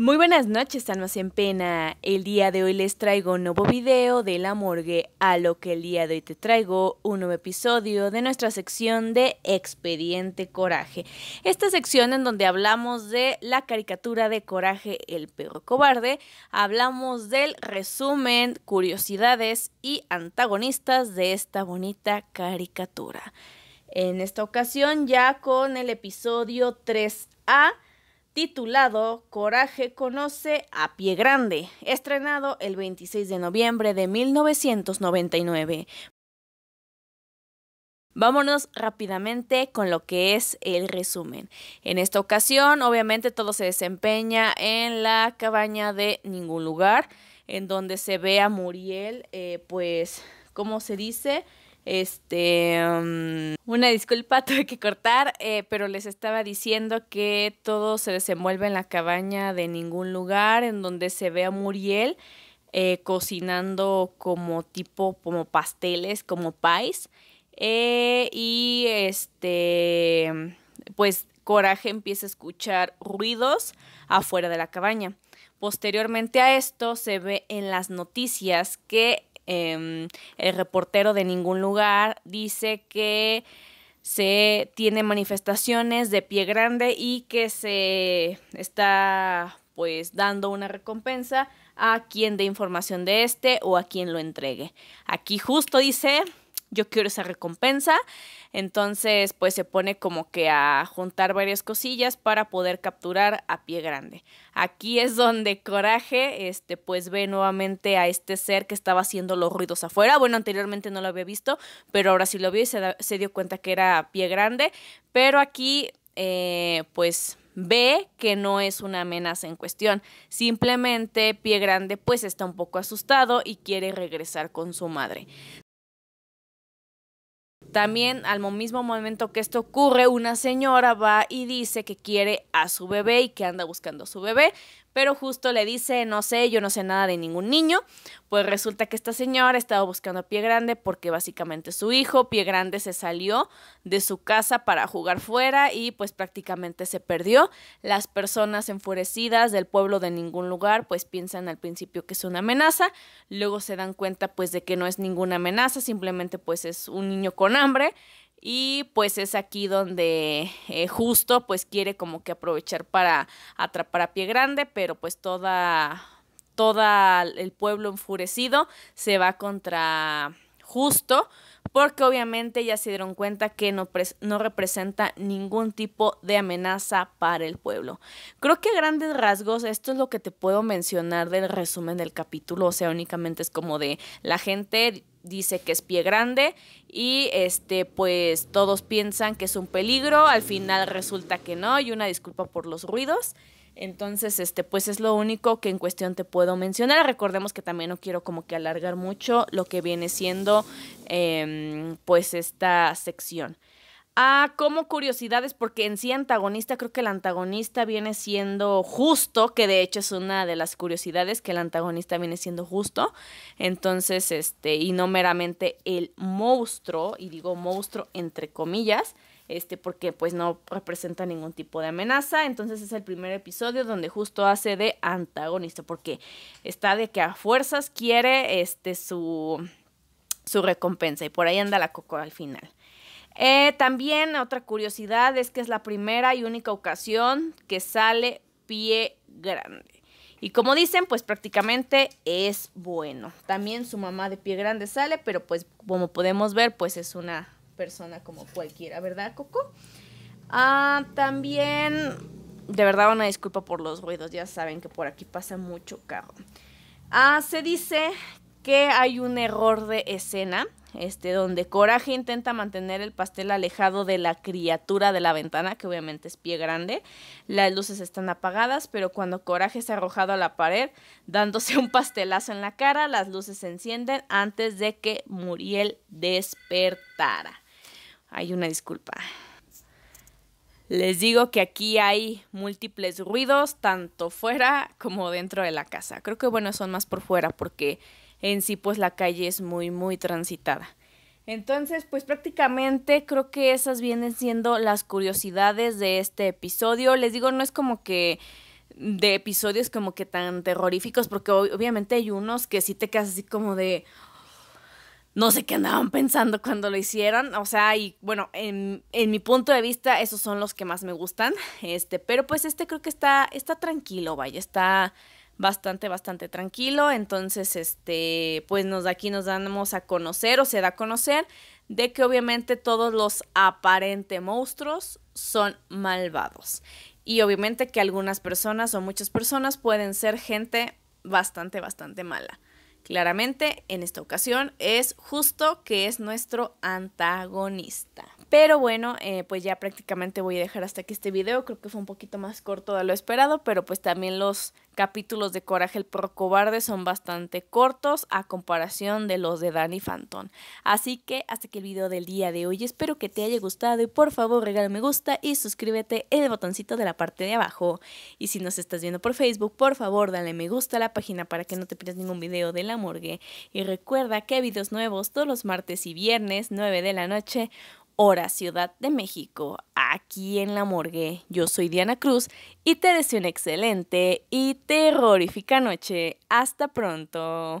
Muy buenas noches, más en pena. El día de hoy les traigo un nuevo video de La Morgue, a lo que el día de hoy te traigo un nuevo episodio de nuestra sección de Expediente Coraje. Esta sección en donde hablamos de la caricatura de Coraje, el perro cobarde, hablamos del resumen, curiosidades y antagonistas de esta bonita caricatura. En esta ocasión ya con el episodio 3A titulado Coraje conoce a Pie Grande, estrenado el 26 de noviembre de 1999. Vámonos rápidamente con lo que es el resumen. En esta ocasión, obviamente, todo se desempeña en la cabaña de ningún lugar, en donde se ve a Muriel, eh, pues, ¿cómo se dice? Este, mm, una disculpa, tuve que cortar, eh, pero les estaba diciendo que todo se desenvuelve en la cabaña de ningún lugar en donde se ve a Muriel eh, cocinando como tipo, como pasteles, como pies. Eh, y este, pues Coraje empieza a escuchar ruidos afuera de la cabaña. Posteriormente a esto se ve en las noticias que Em, el reportero de ningún lugar, dice que se tiene manifestaciones de pie grande y que se está pues dando una recompensa a quien dé información de este o a quien lo entregue. Aquí justo dice yo quiero esa recompensa. Entonces, pues se pone como que a juntar varias cosillas para poder capturar a pie grande. Aquí es donde Coraje, este, pues ve nuevamente a este ser que estaba haciendo los ruidos afuera. Bueno, anteriormente no lo había visto, pero ahora sí lo vio y se, dio cuenta que era pie grande. Pero aquí, eh, pues ve que no es una amenaza en cuestión. Simplemente Pie Grande pues está un poco asustado y quiere regresar con su madre. También al mismo momento que esto ocurre, una señora va y dice que quiere a su bebé y que anda buscando a su bebé, pero justo le dice, no sé, yo no sé nada de ningún niño. Pues resulta que esta señora estaba buscando a Pie Grande porque básicamente su hijo, Pie Grande, se salió de su casa para jugar fuera y pues prácticamente se perdió. Las personas enfurecidas del pueblo de ningún lugar pues piensan al principio que es una amenaza, luego se dan cuenta pues de que no es ninguna amenaza, simplemente pues es un niño con hambre y pues es aquí donde eh, justo pues quiere como que aprovechar para atrapar a Pie Grande, pero pues toda, toda el pueblo enfurecido se va contra justo porque obviamente ya se dieron cuenta que no, no, representa ningún tipo de amenaza para el pueblo. Creo que grandes rasgos esto es lo que te puedo mencionar del resumen del capítulo, o sea, únicamente es como de la gente dice que es pie grande y este pues todos piensan que es un peligro, al final resulta que no, y una disculpa por los ruidos. Entonces, este, pues es lo único que en cuestión te puedo mencionar. Recordemos que también no quiero como que alargar mucho lo que viene siendo em, pues esta sección. Ah, como curiosidades, porque en sí antagonista, creo que el antagonista viene siendo justo, que de hecho es una de las curiosidades, que el antagonista viene siendo justo. Entonces, este, y no meramente el monstruo, y digo monstruo entre comillas este, porque pues no representa ningún tipo de amenaza. Entonces es el primer episodio donde justo hace de antagonista, porque está de que a fuerzas quiere este, su, su recompensa y por ahí anda la coco al final. Eh, también otra curiosidad es que es la primera y única ocasión que sale pie grande. Y como dicen, pues prácticamente es bueno. También su mamá de pie grande sale, pero pues como podemos ver, pues es una persona como cualquiera, ¿verdad, Coco? Ah, también, de verdad, una disculpa por los ruidos, ya saben que por aquí pasa mucho carro. Ah, se dice que hay un error de escena, este, donde Coraje intenta mantener el pastel alejado de la criatura de la ventana, que obviamente es pie grande. Las luces están apagadas, pero cuando Coraje se ha arrojado a la pared, dándose un pastelazo en la cara, las luces se encienden antes de que Muriel despertara. Hay una disculpa. Les digo que aquí hay múltiples ruidos, tanto fuera como dentro de la casa. Creo que bueno, son más por fuera porque en sí pues la calle es muy, muy transitada. Entonces, pues prácticamente creo que esas vienen siendo las curiosidades de este episodio. Les digo, no es como que de episodios como que tan terroríficos, porque obviamente hay unos que sí te quedas así como de, no sé qué andaban pensando cuando lo hicieron. O sea, y bueno, en, mi punto de vista, esos son los que más me gustan. Este, pero pues este creo que está, está tranquilo, vaya, está bastante, bastante tranquilo. Entonces, este, pues nos aquí nos damos a conocer o se da a conocer de que obviamente todos los aparente monstruos son malvados. Y obviamente que algunas personas o muchas personas pueden ser gente bastante, bastante mala. Claramente, en esta ocasión es justo que es nuestro antagonista. Pero bueno, eh, pues ya prácticamente voy a dejar hasta aquí este video. Creo que fue un poquito más corto de lo esperado, pero pues también los capítulos de Coraje el Pro Cobarde son bastante cortos a comparación de los de Danny Phantom. Así que hasta aquí el video del día de hoy. Espero que te haya gustado y por favor regala me gusta y suscríbete en el botoncito de la parte de abajo. Y si nos estás viendo por Facebook, por favor dale me gusta a la página para que no te pierdas ningún video de la morgue. Y recuerda que hay videos nuevos todos los martes y viernes, 9 de la noche Hora Ciudad de México, aquí en la morgue. Yo soy Diana Cruz y te deseo una excelente y terrorífica noche. Hasta pronto.